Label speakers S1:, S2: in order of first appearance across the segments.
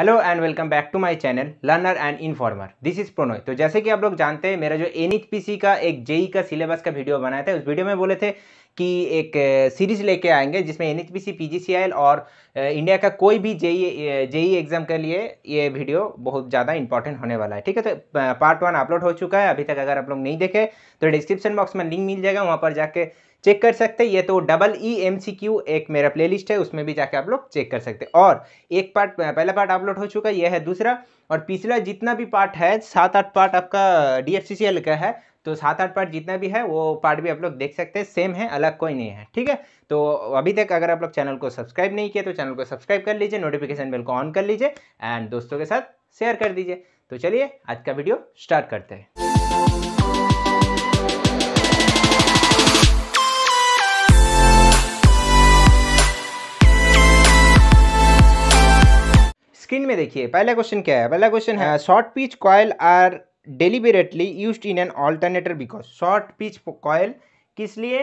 S1: hello and welcome back to my channel learner and informer this is Pronoy तो जैसे कि आप लोग जानते हैं मेरा जो एन का एक जेई e का सिलेबस का वीडियो बनाया था उस वीडियो में बोले थे कि एक सीरीज लेके आएंगे जिसमें एन एच और इंडिया का कोई भी जेई जेई एग्ज़ाम के लिए ये वीडियो बहुत ज़्यादा इंपॉर्टेंट होने वाला है ठीक है तो पार्ट वन अपलोड हो चुका है अभी तक अगर आप लोग नहीं देखे तो डिस्क्रिप्शन बॉक्स में लिंक मिल जाएगा वहाँ पर जाके चेक कर सकते हैं ये तो double E M C Q एक मेरा प्लेलिस्ट है उसमें भी जाके आप लोग चेक कर सकते हैं और एक पार्ट पहला पार्ट अपलोड हो चुका यह है दूसरा और पिछला जितना भी पार्ट है सात आठ पार्ट आपका D F C C L का है तो सात आठ पार्ट जितना भी है वो पार्ट भी आप लोग देख सकते हैं सेम है अलग कोई नहीं है ठीक है तो अभी तक अगर आप लोग चैनल को सब्सक्राइब नहीं किया तो चैनल को सब्सक्राइब कर लीजिए नोटिफिकेशन बेल को ऑन कर लीजिए एंड दोस्तों के साथ शेयर कर दीजिए तो चलिए आज का वीडियो स्टार्ट करते हैं स्क्रीन में देखिए पहला क्वेश्चन क्या है पहला क्वेश्चन है short pitch coil are deliberately use in an alternator because short pitch coil किस लिए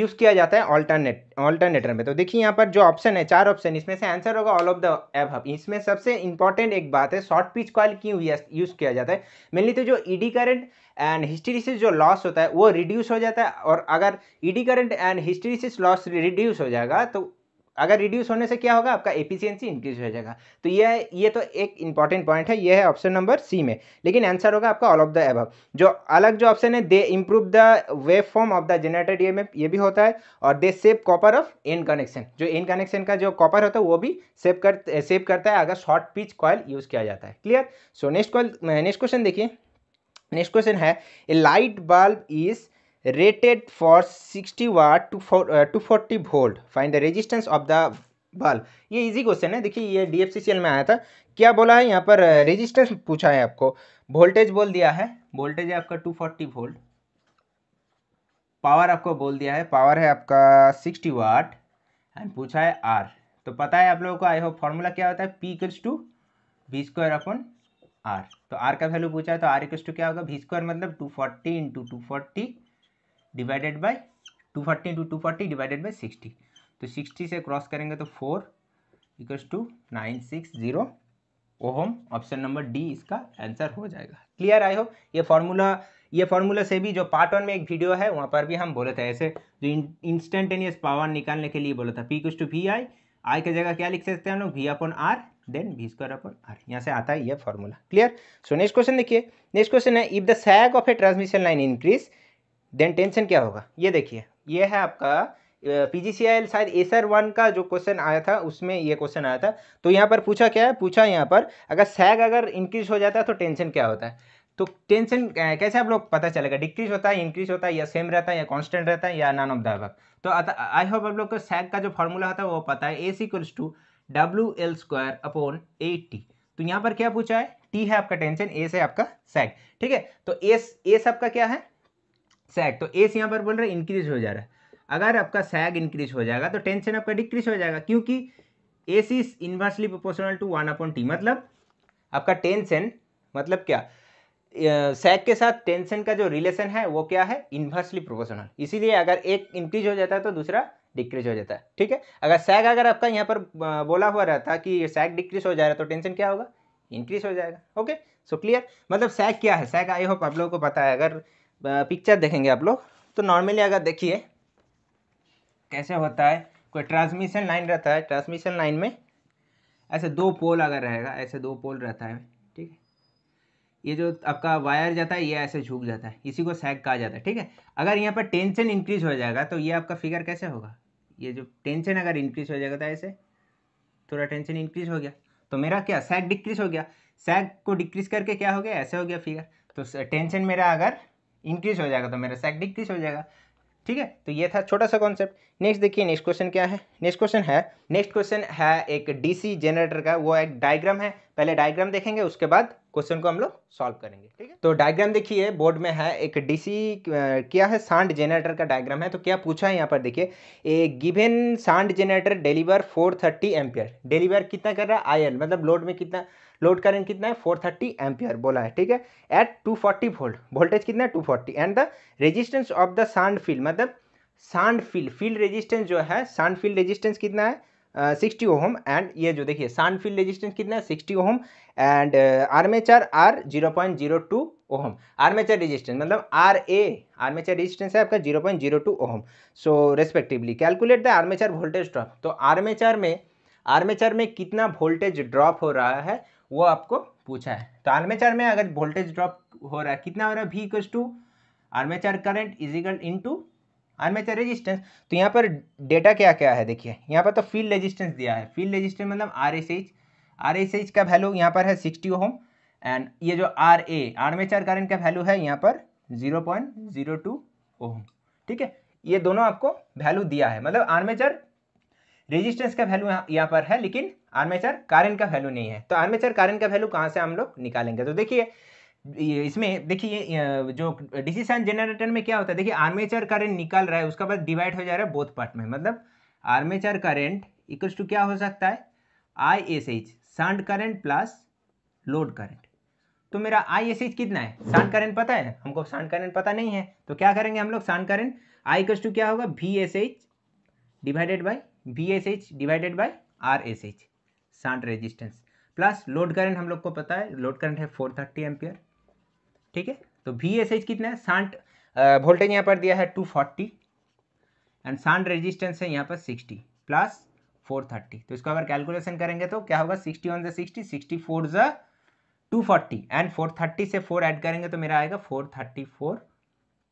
S1: यूज़ किया जाता है ऑल्टरनेट ऑल्टरनेटर में तो देखिए यहाँ पर जो ऑप्शन है चार ऑप्शन इसमें से आंसर होगा ऑल ऑफ द एब इसमें सबसे इंपॉर्टेंट एक बात है शॉर्ट पिच कॉल क्यों यूज़ किया जाता है मेनली तो जो ईडी करंट एंड हिस्टेरिसिस जो लॉस होता है वो रिड्यूस हो जाता है और अगर eddy current and hysteresis loss reduce हो जाएगा तो अगर रिड्यूस होने से क्या होगा आपका एफिशिएंसी इंक्रीज हो जाएगा तो यह ये तो एक इंपॉर्टेंट पॉइंट है ये है ऑप्शन नंबर सी में लेकिन आंसर होगा आपका ऑल ऑफ द एब जो अलग जो ऑप्शन है they improve the wave form of the generated ये ये भी होता है और they save copper of end connection जो एन कनेक्शन का जो कॉपर होता है वो भी सेव कर सेव करता है अगर शॉर्ट पिच कॉयल यूज़ किया जाता है clear so next call next question देखिए नेक्स्ट क्वेश्चन है a light bulb is rated for 60 watt to for, uh, 240 volt find the resistance of the bulb ये इजी क्वेश्चन है देखिए ये DFCCL में आया था क्या बोला है यहाँ पर रेजिस्टेंस uh, पूछा है आपको वोल्टेज बोल दिया है वोल्टेज है आपका 240 वोल्ट पावर आपको बोल दिया है पावर है आपका 60 वाट एंड पूछा है आर तो पता है आप लोगों को आई होप फॉर्मूला क्या होता है P equals to V square upon R तो आर का वैल्यू पूछा है तो आर इक्वल्स टू क्या होगा वी स्क्वायर मतलब two forty into two forty divided by two forty into two forty divided by sixty तो सिक्सटी से क्रॉस करेंगे तो four equals to nine six zero ohm option number D इसका answer हो जाएगा क्लियर आई हो ये फॉर्मूला ये फॉर्मूला से भी जो पार्ट वन में एक वीडियो है वहाँ पर भी हम बोले थे ऐसे जो इंस्टेंटेनियस पावर निकालने के लिए बोला था पी कुछ टू वी आई आई की जगह क्या लिख सकते हैं हम लोग V upon R then V square upon R यहाँ से आता है ये formula clear so next question देखिए नेक्स्ट क्वेश्चन है if the sag of a transmission line increase then tension क्या होगा ये देखिए ये है आपका P G C I L शायद एसर वन का जो क्वेश्चन आया था उसमें ये क्वेश्चन आया था तो यहाँ पर पूछा क्या है पूछा यहाँ पर अगर सैग अगर इंक्रीज हो जाता है तो टेंशन क्या होता है तो टेंशन कैसे आप लोग पता चलेगा डिक्रीज होता है इंक्रीज होता है या सेम रहता है या कांस्टेंट रहता है या नॉन ऑफ द तो आई होप आप लोग को सैग का जो फॉर्मूला होता है वो पता है A C equals to W L square upon eight T तो यहाँ पर क्या पूछा है टी है आपका टेंशन ए से आपका सैग ठीक है तो एस एस आपका क्या है सैग तो एस यहाँ पर बोल रहे इंक्रीज हो जा रहा है अगर आपका सैग इंक्रीज हो जाएगा तो टेंशन आपका डिक्रीज हो जाएगा क्योंकि S is inversely proportional to one upon T मतलब आपका टेंशन मतलब क्या सैग के साथ टेंशन का जो रिलेशन है वो क्या है इन्वर्सली प्रोपोर्शनल इसीलिए अगर एक इंक्रीज हो जाता है तो दूसरा डिक्रीज हो जाता है ठीक है अगर सैग अगर आपका यहाँ पर बोला हुआ रहता कि सैग डिक्रीज हो जा रहा है तो टेंशन क्या होगा इंक्रीज हो जाएगा ओके सो क्लियर मतलब सैग क्या है सैग आई होप आप लोगों को पता है अगर पिक्चर देखेंगे आप लोग तो नॉर्मली अगर देखिए कैसे होता है कोई ट्रांसमिशन लाइन रहता है ट्रांसमिशन लाइन में ऐसे दो पोल अगर रहेगा ऐसे दो पोल रहता है ठीक है ये जो आपका वायर जाता है ये ऐसे झुक जाता है इसी को सैग कहा जाता है ठीक है अगर यहाँ पर टेंशन इंक्रीज हो जाएगा तो ये आपका फिगर कैसे होगा ये जो टेंशन अगर इंक्रीज हो जाएगा तो ऐसे थोड़ा टेंशन इंक्रीज हो गया तो मेरा क्या सैग डिक्रीज हो गया सैग को डिक्रीज करके क्या हो गया ऐसे हो गया फिगर तो टेंशन मेरा अगर इंक्रीज हो जाएगा तो मेरा सेक डिक्रीज हो जाएगा ठीक है तो ये था छोटा सा कॉन्सेप्ट नेक्स्ट देखिए नेक्स्ट क्वेश्चन क्या है नेक्स्ट क्वेश्चन है नेक्स्ट क्वेश्चन है एक डीसी जनरेटर का वो एक डायग्राम है पहले डायग्राम देखेंगे उसके बाद क्वेश्चन को हम लोग सॉल्व करेंगे ठीक है तो डायग्राम देखिए बोर्ड में है एक डीसी क्या है सांड जेनरेटर का डायग्राम है तो क्या पूछा है यहाँ पर देखिए a given shunt generator deliver 430 thirty ampere deliver कितना कर रहा है आयन मतलब लोड में कितना लोड करंट कितना है 430 थर्टी एम्पियर बोला है ठीक है एट 240 वोल्ट वोल्टेज कितना है forty and the resistance of the shunt field मतलब सांड फील्ड फील्ड रेजिस्टेंस जो है सांड फील्ड रेजिस्टेंस कितना है सिक्सटी ओहम एंड ये जो देखिए सान फील्ड रेजिस्टेंस कितना है sixty ohm and armature R zero point zero two ohm armature resistance मतलब आर ए आर्मेचर रेजिस्टेंस है आपका zero point zero two ohm so respectively calculate the armature voltage drop तो आर्मेचर में armature में कितना voltage drop हो रहा है वो आपको पूछा है तो आर्मेचर में अगर वोल्टेज ड्रॉप हो रहा है कितना हो रहा है V equals to armature current is equal into armature resistance तो, तो यहाँ पर डेटा क्या क्या है देखिए यहाँ पर तो फील्ड रेजिस्टेंस दिया है फील्ड रेजिस्टेंस मतलब R S H R S H का वैल्यू यहाँ पर है सिक्सटी ओम एंड ये जो आर ए आर्मेचर करंट का वैल्यू है यहाँ पर zero point zero two ohm ठीक है ये दोनों आपको वैल्यू दिया है मतलब आर्मेचर रेजिस्टेंस का वैल्यू यहाँ पर है लेकिन आर्मेचर कारेंट का वैल्यू नहीं है तो आर्मेचर कारेंट का वैल्यू कहाँ से हम लोग निकालेंगे तो देखिए इसमें देखिए जो डिसीशन जनरेटर में क्या होता है देखिए आर्मेचर करंट निकल रहा है उसका बाद डिवाइड हो जा रहा है बोथ पार्ट में मतलब आर्मेचर करंट इक्वल्स टू क्या हो सकता है I S H shunt current plus load current तो मेरा आई एस एच कितना है सांड करंट पता है हमको सांड करंट पता नहीं है तो क्या करेंगे हम लोग सांड करंट आई इक्वल्स टू क्या होगा V S H divided by V S H divided by R S H shunt resistance plus load current हम लोग को पता है लोड करंट है फोर थर्टी एम्पियर ठीक है तो वी एस एच कितना है सांट वोल्टेज यहाँ पर दिया है two forty and shunt resistance है यहाँ पर सिक्सटी प्लस फोर थर्टी तो इसको अगर कैलकुलेशन करेंगे तो क्या होगा सिक्सटी वन ज़ा सिक्सटी सिक्सटी फोर ज़ा two forty and four thirty से फोर ऐड करेंगे तो मेरा आएगा फोर थर्टी फोर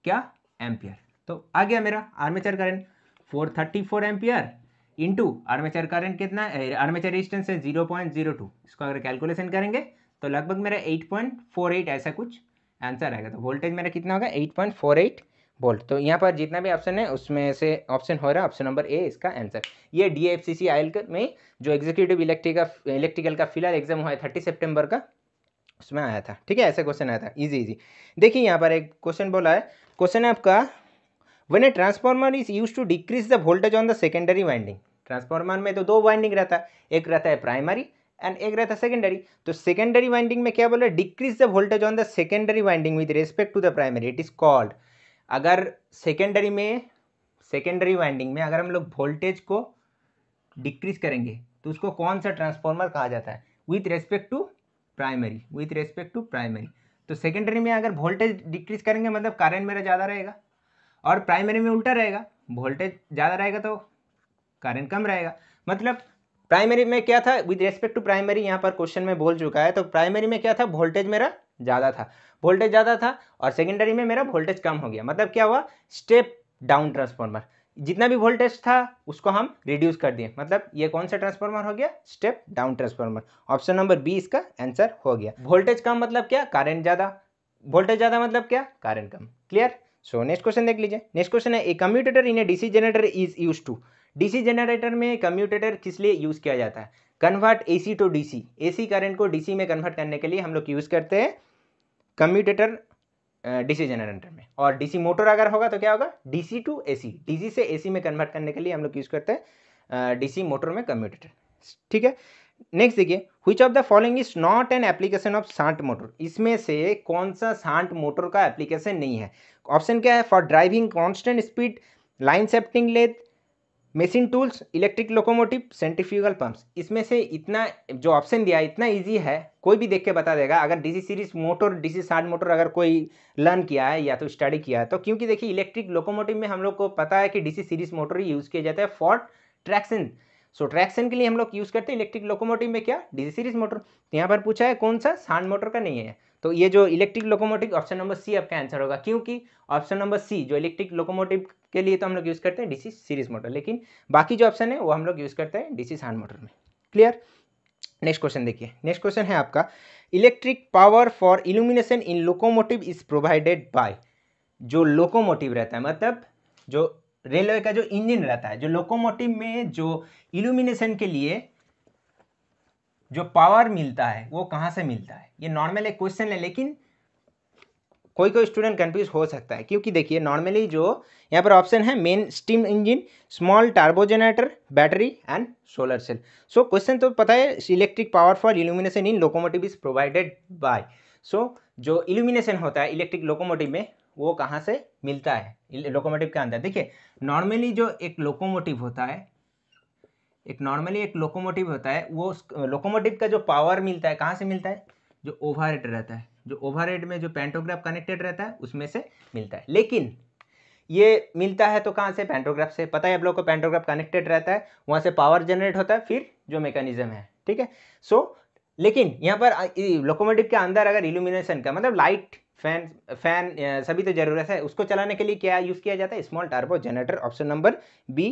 S1: क्या एम्पियर तो आ गया मेरा armature current four thirty four ampere into armature current कितना आर्मेचर रेजिस्टेंस है जीरो पॉइंट जीरो टू इसको अगर कैलकुलेशन करेंगे तो लगभग मेरा एट पॉइंट फोर एट ऐसा कुछ आंसर आएगा तो वोल्टेज मेरा कितना होगा eight point four eight volt तो यहाँ पर जितना भी ऑप्शन है उसमें से ऑप्शन हो रहा है ऑप्शन नंबर ए इसका आंसर ये D F C C I L में जो एग्जीक्यूटिव इलेक्ट्रिकल इलेक्ट्रिकल का फिलहाल एग्जाम हुआ है थर्टी सेप्टेम्बर का उसमें आया था ठीक है ऐसा क्वेश्चन आया था इजी इजी देखिए यहाँ पर एक क्वेश्चन बोला है क्वेश्चन है आपका one a transformer is used to decrease the voltage on the secondary winding transformer में तो दो वाइंडिंग रहता है एक रहता है प्राइमरी एंड एक रहता है सेकेंडरी तो सेकेंडरी वाइंडिंग में क्या बोल रहे हैं decrease the voltage on the secondary winding with respect to the primary it is called अगर सेकेंडरी में सेकेंडरी वाइंडिंग में अगर हम लोग वोल्टेज को डिक्रीज करेंगे तो उसको कौन सा ट्रांसफॉर्मर कहा जाता है with respect to primary with respect to primary तो सेकेंडरी में अगर वोल्टेज डिक्रीज करेंगे मतलब करंट मेरा ज़्यादा रहेगा और प्राइमरी में उल्टा रहेगा वोल्टेज ज़्यादा रहेगा तो करंट कम रहेगा मतलब प्राइमरी में क्या था विद रेस्पेक्ट टू प्राइमरी यहाँ पर क्वेश्चन में बोल चुका है तो प्राइमरी में क्या था वोल्टेज मेरा ज़्यादा था वोल्टेज ज़्यादा था और सेकेंडरी में मेरा वोल्टेज कम हो गया मतलब क्या हुआ स्टेप डाउन ट्रांसफॉर्मर जितना भी वोल्टेज था उसको हम रिड्यूस कर दिए मतलब ये कौन सा ट्रांसफार्मर हो गया step down transformer option number B इसका आंसर हो गया वोल्टेज कम मतलब क्या करंट ज़्यादा वोल्टेज ज़्यादा मतलब क्या करंट कम क्लियर सो नेक्स्ट क्वेश्चन देख लीजिए नेक्स्ट क्वेश्चन है a commutator in a DC generator is used to DC generator में कम्यूटेटर किस लिए यूज़ किया जाता है convert AC to DC AC current को डीसी में कन्वर्ट करने के लिए हम लोग यूज़ करते हैं कम्यूटेटर डीसी जनरेटर में और डीसी मोटर अगर होगा तो क्या होगा डीसी टू एसी डीसी से एसी में कन्वर्ट करने के लिए हम लोग यूज़ करते हैं डीसी मोटर में कम्यूटेटर ठीक है नेक्स्ट देखिए which of the following is not an application of shunt motor इसमें से कौन सा सांट मोटर का एप्लीकेशन नहीं है ऑप्शन क्या है for driving constant speed line shafting lathe machine tools electric locomotive centrifugal pumps इसमें से इतना जो ऑप्शन दिया है इतना इजी है कोई भी देख के बता देगा अगर DC series motor DC shunt motor अगर कोई लर्न किया है या तो स्टडी किया है तो क्योंकि देखिए इलेक्ट्रिक लोकोमोटिव में हम लोग को पता है कि डीसी सीरीज मोटर ही यूज़ किया जाता है फॉर ट्रैक्शन सो ट्रैक्शन के लिए हम लोग यूज़ करते हैं इलेक्ट्रिक लोकोमोटिव में क्या डीसी सीरीज मोटर तो यहाँ पर पूछा है कौन सा सांड मोटर का नहीं है तो ये जो electric locomotive option number C आपका आंसर होगा क्योंकि ऑप्शन नंबर सी जो इलेक्ट्रिक लोकोमोटिव के लिए तो हम लोग यूज़ करते हैं डीसी सीरीज मोटर लेकिन बाकी जो ऑप्शन है वो हम लोग यूज़ करते हैं डीसी साइन मोटर में क्लियर नेक्स्ट क्वेश्चन देखिए नेक्स्ट क्वेश्चन है आपका electric power for illumination in locomotive is provided by जो लोकोमोटिव रहता है मतलब जो रेलवे का जो इंजन रहता है जो लोकोमोटिव में जो इल्यूमिनेशन के लिए जो पावर मिलता है वो कहाँ से मिलता है ये नॉर्मल एक क्वेश्चन है लेकिन कोई कोई स्टूडेंट कन्फ्यूज हो सकता है क्योंकि देखिए नॉर्मली जो यहाँ पर ऑप्शन है main steam engine small turbo generator battery and solar cell so question तो पता है electric power for illumination in locomotive is provided by so जो इल्यूमिनेशन होता है इलेक्ट्रिक लोकोमोटिव में वो कहाँ से मिलता है लोकोमोटिव के अंदर देखिए नॉर्मली जो एक लोकोमोटिव होता है एक नॉर्मली एक लोकोमोटिव होता है वो लोकोमोटिव का जो पावर मिलता है कहाँ से मिलता है जो ओवर रहता है जो ओवरहेड में जो पेंटोग्राफ कनेक्टेड रहता है उसमें से मिलता है लेकिन ये मिलता है तो कहाँ से पेंटोग्राफ से पता है आप लोग को पेंटोग्राफ कनेक्टेड रहता है वहाँ से पावर जनरेट होता है फिर जो मेकानिज्म है ठीक है सो लेकिन यहाँ पर लोकोमोटिव के अंदर अगर इल्यूमिनेशन का मतलब लाइट फैन फैन सभी तो जरूरत है उसको चलाने के लिए क्या यूज़ किया जाता है small turbo generator option number B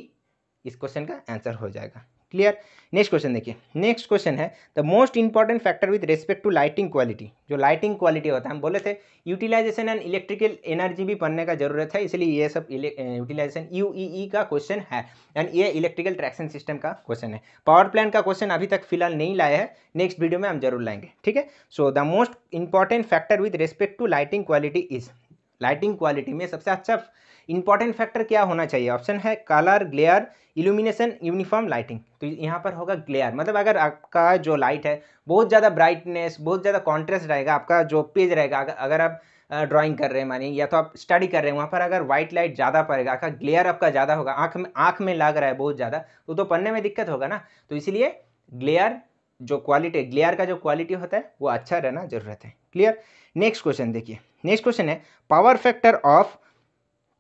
S1: इस क्वेश्चन का आंसर हो जाएगा क्लियर नेक्स्ट क्वेश्चन देखिए नेक्स्ट क्वेश्चन है the most important factor with respect to lighting quality जो लाइटिंग क्वालिटी होता है हम बोले थे यूटिलाइजेशन एंड इलेक्ट्रिकल एनर्जी भी पढ़ने का जरूरत है इसलिए ये सब यूटिलाइजेशन यूईई e e का क्वेश्चन है एंड ये इलेक्ट्रिकल ट्रैक्शन सिस्टम का क्वेश्चन है पावर प्लांट का क्वेश्चन अभी तक फिलहाल नहीं लाया है नेक्स्ट वीडियो में हम जरूर लाएंगे ठीक है so the most important factor with respect to lighting quality is lighting quality में सबसे अच्छा इंपॉर्टेंट फैक्टर क्या होना चाहिए ऑप्शन है colour glare illumination uniform lighting तो यहाँ पर होगा ग्लेयर मतलब अगर आपका जो लाइट है बहुत ज़्यादा ब्राइटनेस बहुत ज़्यादा कॉन्ट्रेस्ट रहेगा आपका जो पेज रहेगा अगर आप ड्राइंग कर रहे हैं मानिए या तो आप स्टडी कर रहे हैं वहाँ पर अगर व्हाइट लाइट ज़्यादा पड़ेगा आपका ग्लेयर आपका ज़्यादा होगा आँख में आँख में लग रहा है बहुत ज़्यादा तो तो पढ़ने में दिक्कत होगा ना तो इसलिए ग्लेयर जो क्वालिटी ग्लेयर का जो क्वालिटी होता है वो अच्छा रहना जरूरत है क्लियर नेक्स्ट क्वेश्चन देखिए नेक्स्ट क्वेश्चन है power factor of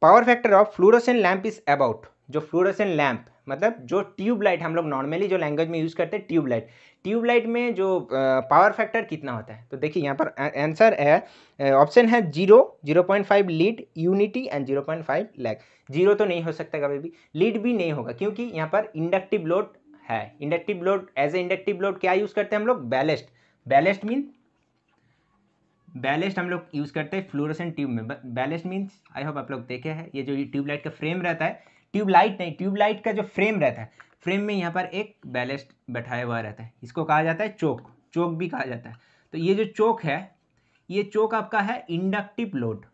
S1: power factor of fluorescent lamp is about जो फ्लोरोसेंट लैम्प मतलब जो ट्यूबलाइट हम लोग नॉर्मली जो लैंग्वेज में यूज़ करते हैं ट्यूबलाइट ट्यूबलाइट में जो पावर फैक्टर कितना होता है तो देखिए यहाँ पर आंसर है ऑप्शन है zero zero point five lead unity and zero point five lag zero तो नहीं हो सकता कभी भी लीड भी नहीं होगा क्योंकि यहाँ पर इंडक्टिव लोड है inductive load as a inductive load क्या यूज करते हैं हम लोग बैलेस्ट बैलेस्ट मीन बैलेस्ट हम लोग यूज़ करते हैं फ्लोरोसेंट ट्यूब में बैलेस्ट मीन्स आई होप आप लोग देखे हैं ये जो ट्यूबलाइट का फ्रेम रहता है ट्यूबलाइट नहीं ट्यूबलाइट का जो फ्रेम रहता है फ्रेम में यहाँ पर एक बैलेस्ट बैठाया हुआ रहता है इसको कहा जाता है चौक चौक भी कहा जाता है तो ये जो चौक है ये चौक आपका है इंडक्टिव लोड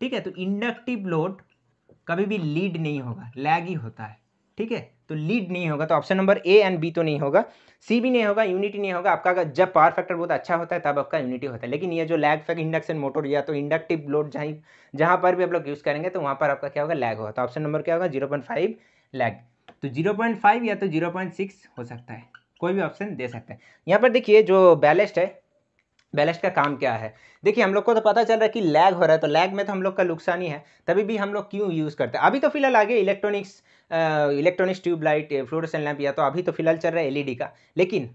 S1: ठीक है तो इंडक्टिव लोड कभी भी लीड नहीं होगा लैग ही होता है ठीक है तो लीड नहीं होगा तो option number A and B तो नहीं होगा सी भी नहीं होगा यूनिटी नहीं होगा आपका जब पावर फैक्टर बहुत अच्छा होता है तब आपका यूनिटी होता है लेकिन ये जो लैग फैक्ट इंडक्शन मोटर या तो इंडक्टिव लोड जहाँ जहाँ पर भी आप लोग यूज़ करेंगे तो वहाँ पर आपका क्या होगा लैग होगा तो ऑप्शन नंबर क्या होगा जीरो पॉइंट फाइव लैग तो जीरो पॉइंट फाइव या तो जीरो पॉइंट सिक्स हो सकता है कोई भी ऑप्शन दे सकता है यहाँ पर देखिए जो बैलेस्ट है बैलेस्ट का काम क्या है देखिए हम लोग को तो पता चल रहा है कि लैग हो रहा है तो लैग में तो हम लोग का नुकसान ही है तभी भी हम लोग क्यों यूज़ करते हैं अभी तो फिलहाल आगे electronics electronics tube light fluorescent lamp या तो अभी तो फिलहाल चल रहा है एलईडी का लेकिन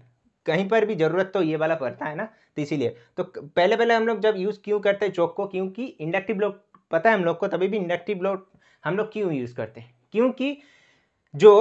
S1: कहीं पर भी ज़रूरत तो ये वाला पड़ता है ना तो इसीलिए तो पहले पहले हम लोग जब यूज़ क्यों करते हैं चौक को क्योंकि इंडक्टिव लोड पता है हम लोग को तभी भी इंडक्टिव लोड हम लोग क्यों यूज़ करते हैं क्योंकि जो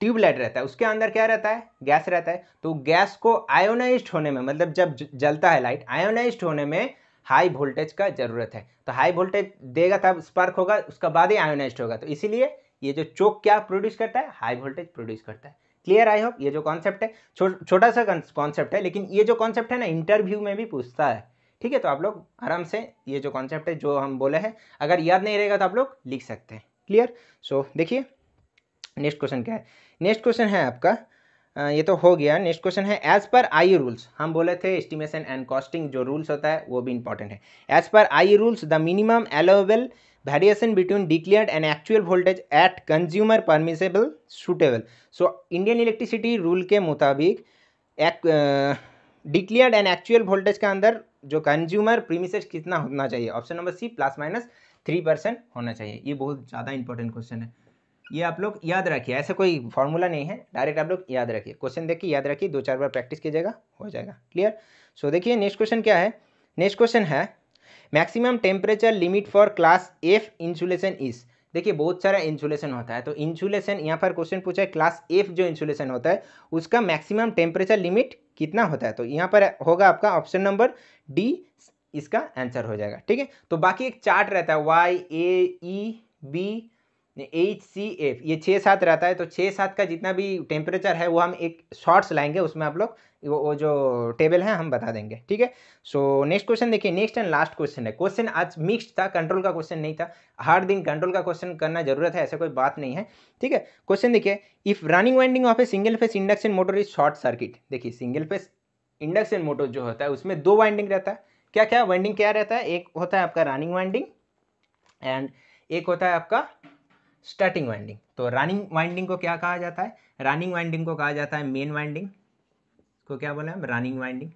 S1: ट्यूबलाइट रहता है उसके अंदर क्या रहता है गैस रहता है तो गैस को आयोनाइज होने में मतलब जब जलता है लाइट आयोनाइज होने में हाई वोल्टेज का जरूरत है तो हाई वोल्टेज देगा तब स्पार्क होगा उसका बाद ही आयोनाइज होगा तो इसीलिए ये जो चोक क्या प्रोड्यूस करता है हाई वोल्टेज प्रोड्यूस करता है क्लियर आई होप ये जो कॉन्सेप्ट है छो, छोटा सा कॉन्सेप्ट है लेकिन ये जो कॉन्सेप्ट है ना इंटरव्यू में भी पूछता है ठीक है तो आप लोग आराम से ये जो कॉन्सेप्ट है जो हम बोले हैं अगर याद नहीं रहेगा तो आप लोग लिख सकते हैं क्लियर सो देखिए नेक्स्ट क्वेश्चन क्या है नेक्स्ट क्वेश्चन है आपका ये तो हो गया नेक्स्ट क्वेश्चन है एज पर आई रूल्स हम बोले थे एस्टिमेशन एंड कॉस्टिंग जो रूल्स होता है वो भी इंपॉर्टेंट है as per I rules the minimum allowable variation between declared and actual voltage at consumer permissible suitable so Indian electricity rule के मुताबिक डिक्लेयर्ड एंड एक्चुअल वोल्टेज के अंदर जो कंज्यूमर प्रीमिसेज कितना होना चाहिए option number C plus minus three percent होना चाहिए ये बहुत ज़्यादा इंपॉर्टेंट क्वेश्चन है ये आप लोग याद रखिए ऐसा कोई फॉर्मूला नहीं है डायरेक्ट आप लोग याद रखिए क्वेश्चन देखिए याद रखिए दो चार बार प्रैक्टिस कीजिएगा हो जाएगा क्लियर सो so, देखिए नेक्स्ट क्वेश्चन क्या है नेक्स्ट क्वेश्चन है maximum temperature limit for class F insulation is देखिए बहुत सारा इंसुलेशन होता है तो इंसुलेशन यहाँ पर क्वेश्चन पूछा है क्लास एफ जो इंसुलेशन होता है उसका मैक्सिमम टेम्परेचर लिमिट कितना होता है तो यहाँ पर होगा आपका ऑप्शन नंबर डी इसका आंसर हो जाएगा ठीक है तो बाकी एक चार्ट रहता है Y A E B H C F ये छः सात रहता है तो छः सात का जितना भी टेम्परेचर है वो हम एक शॉर्ट्स लाएंगे उसमें आप लोग वो, वो जो टेबल है हम बता देंगे ठीक है सो नेक्स्ट क्वेश्चन देखिए नेक्स्ट एंड लास्ट क्वेश्चन है क्वेश्चन आज मिक्स्ड था कंट्रोल का क्वेश्चन नहीं था हर दिन कंट्रोल का क्वेश्चन करना जरूरत है ऐसा कोई बात नहीं है ठीक है क्वेश्चन देखिए if running winding of a single phase induction motor is short circuit देखिए सिंगल फेस इंडक्शन मोटर जो होता है उसमें दो वाइंडिंग रहता है क्या क्या वाइंडिंग क्या रहता है एक होता है आपका रनिंग वाइंडिंग एंड एक होता है आपका स्टार्टिंग वाइंडिंग तो रनिंग वाइंडिंग को क्या कहा जाता है रनिंग वाइंडिंग को कहा जाता है मेन वाइंडिंग को क्या बोले हम रनिंग वाइंडिंग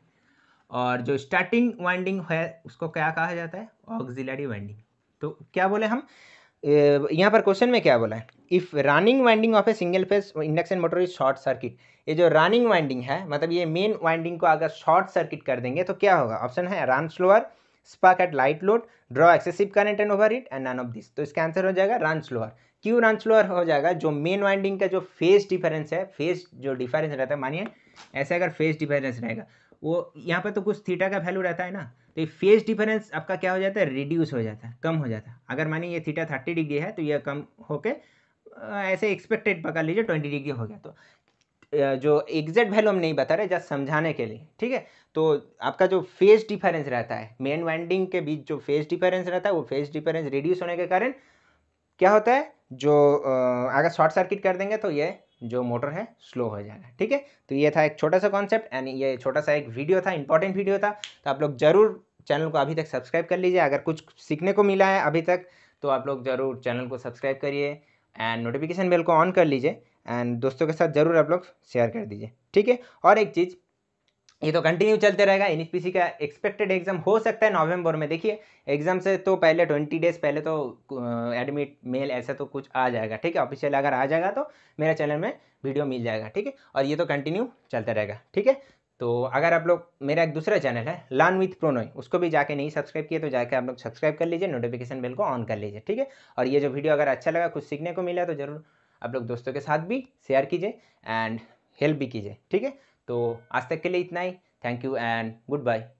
S1: और जो स्टार्टिंग वाइंडिंग है उसको क्या कहा जाता है ऑक्सिलरी वाइंडिंग तो क्या बोले हम यहाँ पर क्वेश्चन में क्या बोला है if running winding of a single phase induction motor is short circuit ये जो रनिंग वाइंडिंग है मतलब ये मेन वाइंडिंग को अगर शॉर्ट सर्किट कर देंगे तो क्या होगा ऑप्शन है run slower spark at light load draw excessive current and overheat and none of this तो इसका आंसर हो जाएगा रन स्लोअर क्यू रांसलोअर हो जाएगा जो मेन वाइंडिंग का जो फेस डिफरेंस है फेस जो डिफरेंस रहता है मानिए ऐसे अगर फेस डिफरेंस रहेगा वो यहाँ पर तो कुछ थीटा का वैल्यू रहता है ना तो ये फेस डिफरेंस आपका क्या हो जाता है रिड्यूस हो जाता है कम हो जाता है अगर मानिए ये थीटा थर्टी डिग्री है तो ये कम होके ऐसे एक्सपेक्टेड पकड़ लीजिए ट्वेंटी डिग्री हो गया तो जो एग्जैक्ट वैल्यू हम नहीं बता रहे जस्ट समझाने के लिए ठीक है तो आपका जो फेस डिफरेंस रहता है मेन वाइंडिंग के बीच जो फेस डिफरेंस रहता है वो फेस डिफरेंस रिड्यूस होने के कारण क्या होता है जो अगर शॉर्ट सर्किट कर देंगे तो ये जो मोटर है स्लो हो जाएगा ठीक है तो ये था एक छोटा सा कॉन्सेप्ट एंड ये छोटा सा एक वीडियो था इंपॉर्टेंट वीडियो था तो आप लोग ज़रूर चैनल को अभी तक सब्सक्राइब कर लीजिए अगर कुछ सीखने को मिला है अभी तक तो आप लोग ज़रूर चैनल को सब्सक्राइब करिए एंड नोटिफिकेशन बेल को ऑन कर लीजिए एंड दोस्तों के साथ ज़रूर आप लोग शेयर कर दीजिए ठीक है और एक चीज़ ये तो कंटिन्यू चलते रहेगा एन का एक्सपेक्टेड एग्जाम हो सकता है नवंबर में देखिए एग्जाम से तो पहले ट्वेंटी डेज पहले तो एडमिट मेल ऐसा तो कुछ आ जाएगा ठीक है ऑफिशियल अगर आ जाएगा तो मेरा चैनल में वीडियो मिल जाएगा ठीक है और ये तो कंटिन्यू चलता रहेगा ठीक है तो अगर आप लोग मेरा एक दूसरा चैनल है लर्न विथ प्रोनोई उसको भी जाके नहीं सब्सक्राइब किया तो जाके आप लोग सब्सक्राइब कर लीजिए नोटिफिकेशन बिल को ऑन कर लीजिए ठीक है और ये जो वीडियो अगर अच्छा लगा कुछ सीखने को मिला तो जरूर आप लोग दोस्तों के साथ भी शेयर कीजिए एंड हेल्प भी कीजिए ठीक है तो आज तक के लिए इतना ही thank you and good bye